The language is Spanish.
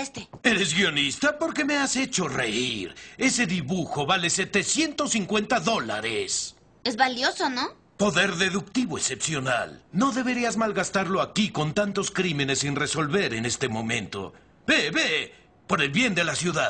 Este. ¿Eres guionista? Porque me has hecho reír. Ese dibujo vale 750 dólares. Es valioso, ¿no? Poder deductivo excepcional. No deberías malgastarlo aquí con tantos crímenes sin resolver en este momento. Ve, ve, por el bien de la ciudad.